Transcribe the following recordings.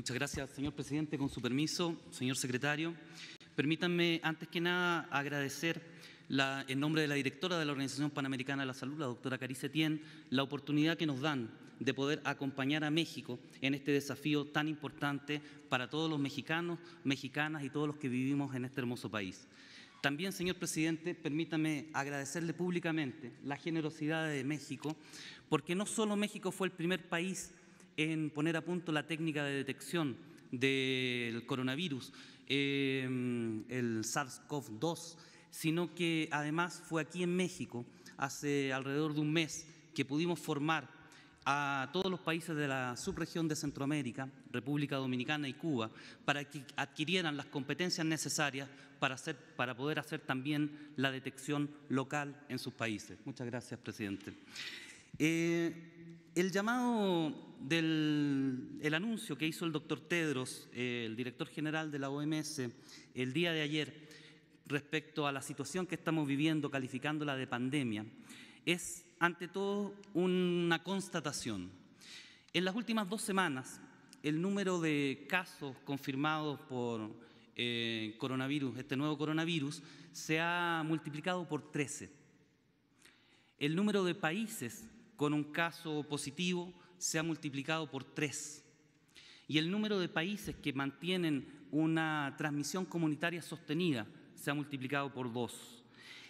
Muchas gracias, señor presidente. Con su permiso, señor secretario, permítanme antes que nada agradecer la, en nombre de la directora de la Organización Panamericana de la Salud, la doctora Carice Tien, la oportunidad que nos dan de poder acompañar a México en este desafío tan importante para todos los mexicanos, mexicanas y todos los que vivimos en este hermoso país. También, señor presidente, permítame agradecerle públicamente la generosidad de México, porque no solo México fue el primer país en poner a punto la técnica de detección del coronavirus, em, el SARS-CoV-2, sino que además fue aquí en México, hace alrededor de un mes, que pudimos formar a todos los países de la subregión de Centroamérica, República Dominicana y Cuba, para que adquirieran las competencias necesarias para, hacer, para poder hacer también la detección local en sus países. Muchas gracias, presidente. Eh, el llamado del anuncio que hizo el doctor Tedros, eh, el director general de la OMS, el día de ayer respecto a la situación que estamos viviendo, calificándola de pandemia, es ante todo una constatación. En las últimas dos semanas, el número de casos confirmados por eh, coronavirus, este nuevo coronavirus, se ha multiplicado por 13. El número de países con un caso positivo se ha multiplicado por tres. Y el número de países que mantienen una transmisión comunitaria sostenida se ha multiplicado por dos.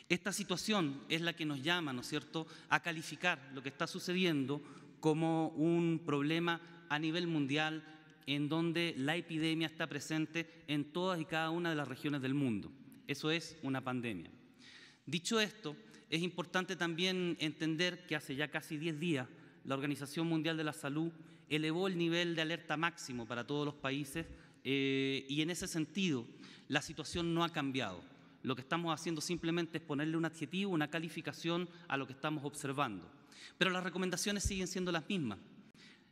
Esta situación es la que nos llama, ¿no es cierto?, a calificar lo que está sucediendo como un problema a nivel mundial en donde la epidemia está presente en todas y cada una de las regiones del mundo. Eso es una pandemia. Dicho esto, es importante también entender que hace ya casi 10 días la Organización Mundial de la Salud elevó el nivel de alerta máximo para todos los países eh, y en ese sentido la situación no ha cambiado. Lo que estamos haciendo simplemente es ponerle un adjetivo, una calificación a lo que estamos observando. Pero las recomendaciones siguen siendo las mismas.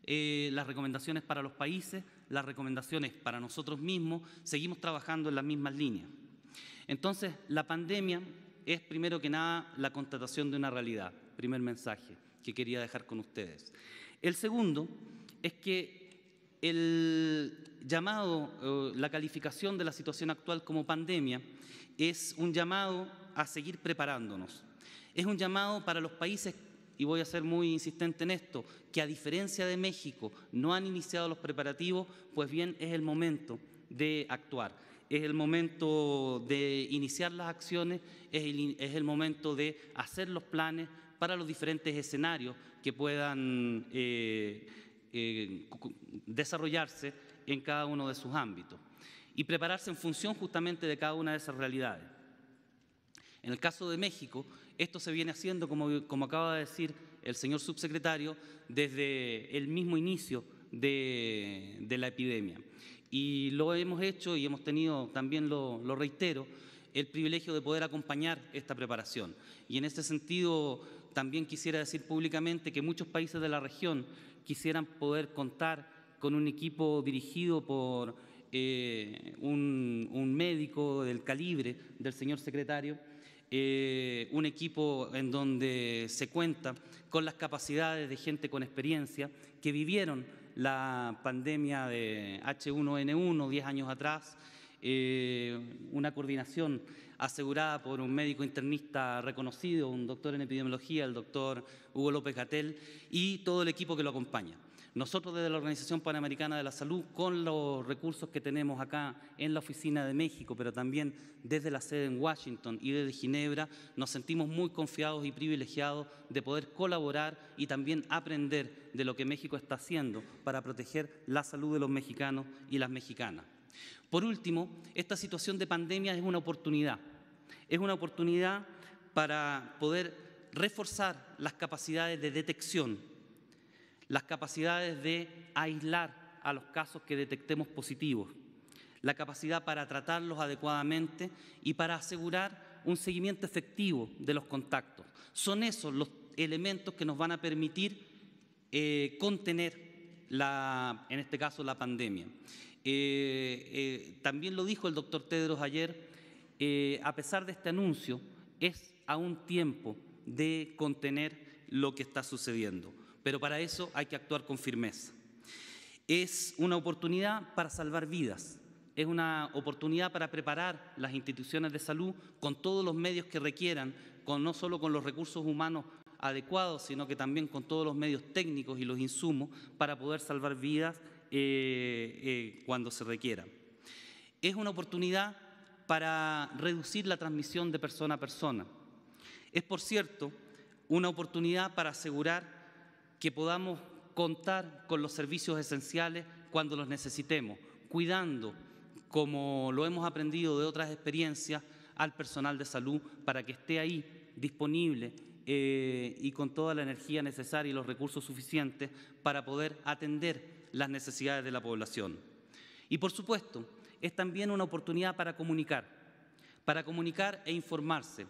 Eh, las recomendaciones para los países, las recomendaciones para nosotros mismos, seguimos trabajando en las mismas líneas. Entonces, la pandemia es primero que nada la constatación de una realidad, primer mensaje que quería dejar con ustedes. El segundo es que el llamado, eh, la calificación de la situación actual como pandemia es un llamado a seguir preparándonos. Es un llamado para los países, y voy a ser muy insistente en esto, que a diferencia de México no han iniciado los preparativos, pues bien es el momento de actuar. Es el momento de iniciar las acciones, es el, momento de hacer los planes, para los diferentes escenarios que puedan eh, eh, desarrollarse en cada uno de sus ámbitos y prepararse en función justamente de cada una de esas realidades. En el caso de México, esto se viene haciendo, como, acaba de decir el señor subsecretario, desde el mismo inicio de, la epidemia. Y lo hemos hecho y hemos tenido, también lo reitero, el privilegio de poder acompañar esta preparación. Y en este sentido, también quisiera decir públicamente que muchos países de la región quisieran poder contar con un equipo dirigido por eh, un, médico del calibre del señor secretario, eh, un equipo en donde se cuenta con las capacidades de gente con experiencia que vivieron la pandemia de H1N1 10 años atrás eh, una coordinación asegurada por un médico internista reconocido, un doctor en epidemiología, el doctor Hugo López Gatel, y todo el equipo que lo acompaña. Nosotros desde la Organización Panamericana de la Salud, con los recursos que tenemos acá en la Oficina de México, pero también desde la sede en Washington y desde Ginebra, nos sentimos muy confiados y privilegiados de poder colaborar y también aprender de lo que México está haciendo para proteger la salud de los mexicanos y las mexicanas. Por último, esta situación de pandemia es una oportunidad. Es una oportunidad para poder reforzar las capacidades de detección, las capacidades de aislar a los casos que detectemos positivos, la capacidad para tratarlos adecuadamente y para asegurar un seguimiento efectivo de los contactos. Son esos los elementos que nos van a permitir eh, contener, en este caso, la pandemia. Eh, eh, también lo dijo el doctor Tedros ayer, eh, a pesar de este anuncio, es aún tiempo de contener lo que está sucediendo. Pero para eso hay que actuar con firmeza. Es una oportunidad para salvar vidas, es una oportunidad para preparar las instituciones de salud con todos los medios que requieran, con, no solo con los recursos humanos adecuados, sino que también con todos los medios técnicos y los insumos para poder salvar vidas eh, eh, cuando se requiera. Es una oportunidad para reducir la transmisión de persona a persona. Es, por cierto, una oportunidad para asegurar que podamos contar con los servicios esenciales cuando los necesitemos, cuidando, como lo hemos aprendido de otras experiencias, al personal de salud para que esté ahí disponible eh, y con toda la energía necesaria y los recursos suficientes para poder atender las necesidades de la población. Y por supuesto, es también una oportunidad para comunicar, para comunicar e informarse,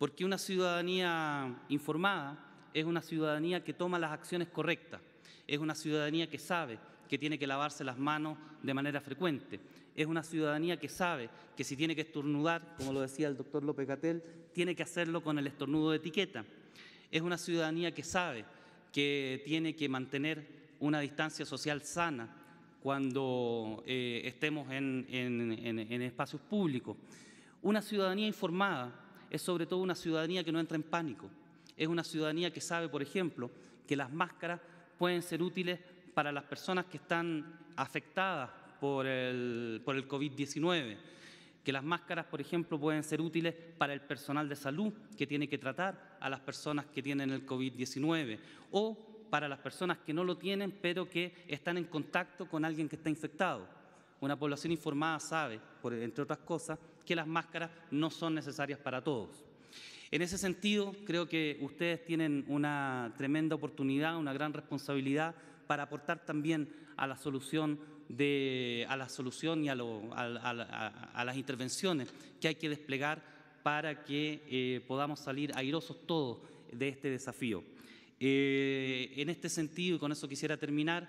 porque una ciudadanía informada es una ciudadanía que toma las acciones correctas, es una ciudadanía que sabe que tiene que lavarse las manos de manera frecuente. Es una ciudadanía que sabe que si tiene que estornudar, como lo decía el doctor López Catel, tiene que hacerlo con el estornudo de etiqueta. Es una ciudadanía que sabe que tiene que mantener una distancia social sana cuando eh, estemos en, en espacios públicos. Una ciudadanía informada es sobre todo una ciudadanía que no entra en pánico. Es una ciudadanía que sabe, por ejemplo, que las máscaras pueden ser útiles para las personas que están afectadas por el, por el COVID-19, que las máscaras, por ejemplo, pueden ser útiles para el personal de salud que tiene que tratar a las personas que tienen el COVID-19 o para las personas que no lo tienen pero que están en contacto con alguien que está infectado. Una población informada sabe, entre otras cosas, que las máscaras no son necesarias para todos. En ese sentido, creo que ustedes tienen una tremenda oportunidad, una gran responsabilidad para aportar también a la solución, a la solución y a, las intervenciones que hay que desplegar para que eh, podamos salir airosos todos de este desafío. Eh, en este sentido, y con eso quisiera terminar,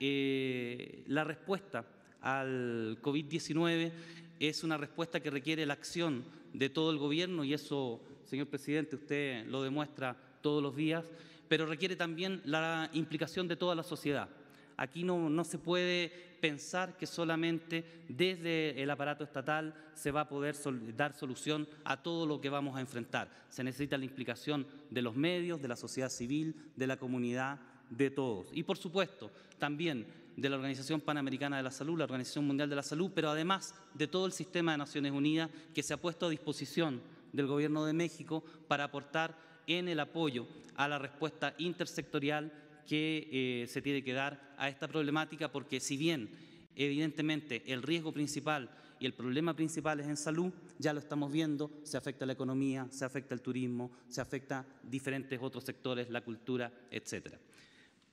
eh, la respuesta al COVID-19 es una respuesta que requiere la acción de todo el gobierno y eso, señor presidente, usted lo demuestra todos los días pero requiere también la implicación de toda la sociedad. Aquí no, se puede pensar que solamente desde el aparato estatal se va a poder dar solución a todo lo que vamos a enfrentar. Se necesita la implicación de los medios, de la sociedad civil, de la comunidad, de todos. Y por supuesto, también de la Organización Panamericana de la Salud, la Organización Mundial de la Salud, pero además de todo el sistema de Naciones Unidas que se ha puesto a disposición del Gobierno de México para aportar en el apoyo a la respuesta intersectorial que eh, se tiene que dar a esta problemática, porque si bien evidentemente el riesgo principal y el problema principal es en salud, ya lo estamos viendo, se afecta la economía, se afecta el turismo, se afecta diferentes otros sectores, la cultura, etcétera.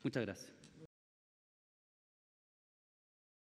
Muchas gracias.